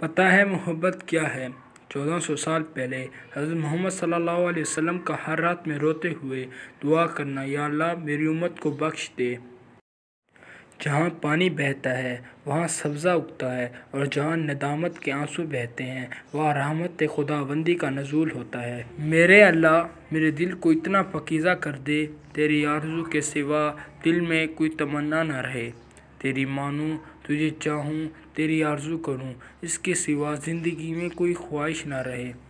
पता है मोहब्बत क्या है चौदह सौ साल पहले हज़रत मोहम्मद सल्लल्लाहु अलैहि वसल्लम का हर रात में रोते हुए दुआ करना या अल्लाह मेरी उम्मत को बख्श दे जहाँ पानी बहता है वहाँ सब्ज़ा उगता है और जहाँ नदामत के आंसू बहते हैं वहाँ रहमत खुदाबंदी का नजूल होता है मेरे अल्लाह मेरे दिल को इतना पकीज़ा कर दे तेरी आरजू के सिवा दिल में कोई तमन्ना ना रहे तेरी मानू तुझे चाहूँ तेरी आरज़ू करूँ इसके सिवा ज़िंदगी में कोई ख्वाहिश ना रहे